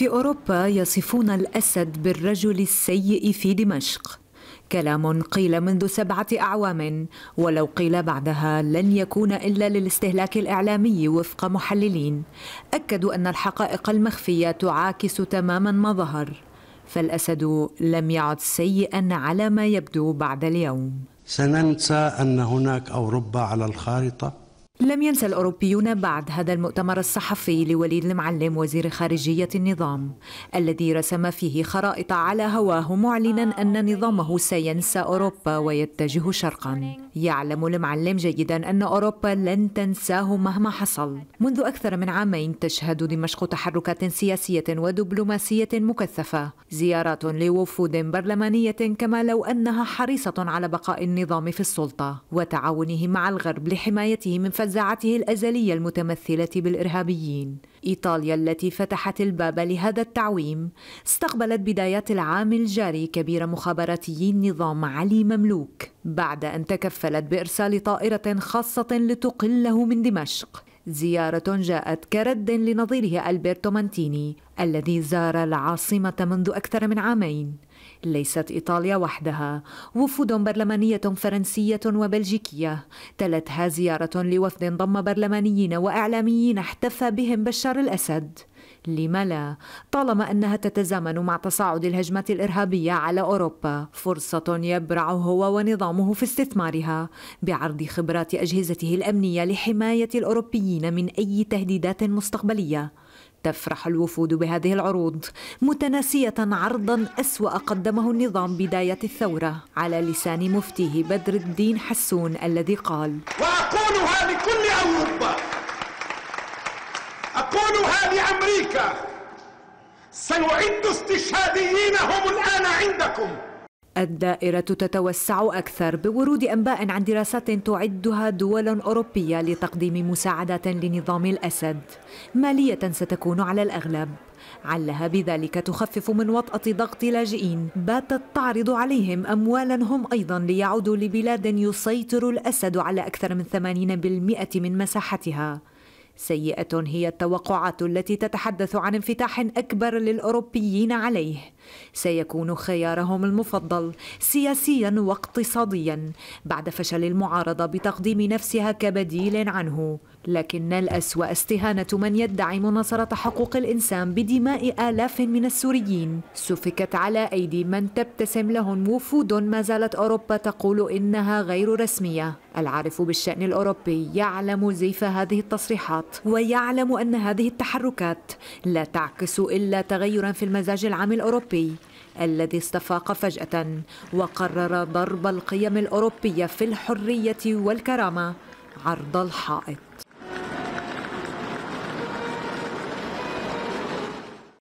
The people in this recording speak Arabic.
في أوروبا يصفون الأسد بالرجل السيء في دمشق كلام قيل منذ سبعة أعوام ولو قيل بعدها لن يكون إلا للاستهلاك الإعلامي وفق محللين أكدوا أن الحقائق المخفية تعاكس تماما ما ظهر فالأسد لم يعد سيئا على ما يبدو بعد اليوم سننسى أن هناك أوروبا على الخارطة لم ينسى الأوروبيون بعد هذا المؤتمر الصحفي لوليد المعلم وزير خارجية النظام الذي رسم فيه خرائط على هواه معلنا أن نظامه سينسى أوروبا ويتجه شرقا يعلم المعلم جيدا أن أوروبا لن تنساه مهما حصل منذ أكثر من عامين تشهد دمشق تحركات سياسية ودبلوماسية مكثفة زيارات لوفود برلمانية كما لو أنها حريصة على بقاء النظام في السلطة وتعاونه مع الغرب لحمايته من فزع نزعته الأزلية المتمثلة بالإرهابيين إيطاليا التي فتحت الباب لهذا التعويم استقبلت بدايات العام الجاري كبير مخابراتي نظام علي مملوك بعد أن تكفلت بإرسال طائرة خاصة لتقله من دمشق زيارة جاءت كرد لنظيره ألبرتو مانتيني الذي زار العاصمة منذ أكثر من عامين ليست إيطاليا وحدها وفود برلمانية فرنسية وبلجيكية تلتها زيارة لوفد ضم برلمانيين وإعلاميين احتفى بهم بشار الأسد لم لا طالما أنها تتزامن مع تصاعد الهجمات الإرهابية على أوروبا فرصة يبرع هو ونظامه في استثمارها بعرض خبرات أجهزته الأمنية لحماية الأوروبيين من أي تهديدات مستقبلية تفرح الوفود بهذه العروض متناسية عرضا أسوأ قدمه النظام بداية الثورة على لسان مفتيه بدر الدين حسون الذي قال وأقولها لكل أوروبا أقولها لأمريكا سنعد استشهاديين هم الآن عندكم الدائرة تتوسع أكثر بورود أنباء عن دراسات تعدها دول أوروبية لتقديم مساعدات لنظام الأسد مالية ستكون على الأغلب علها بذلك تخفف من وطأة ضغط لاجئين باتت تعرض عليهم أموالا هم أيضا ليعودوا لبلاد يسيطر الأسد على أكثر من 80% من مساحتها سيئة هي التوقعات التي تتحدث عن انفتاح أكبر للأوروبيين عليه سيكون خيارهم المفضل سياسيا واقتصاديا بعد فشل المعارضة بتقديم نفسها كبديل عنه لكن الأسوأ استهانة من يدعي مناصرة حقوق الإنسان بدماء آلاف من السوريين سفكت على أيدي من تبتسم لهم وفود ما زالت أوروبا تقول إنها غير رسمية العارف بالشأن الأوروبي يعلم زيف هذه التصريحات ويعلم أن هذه التحركات لا تعكس إلا تغيرا في المزاج العام الأوروبي الذي استفاق فجأة وقرر ضرب القيم الأوروبية في الحرية والكرامة عرض الحائط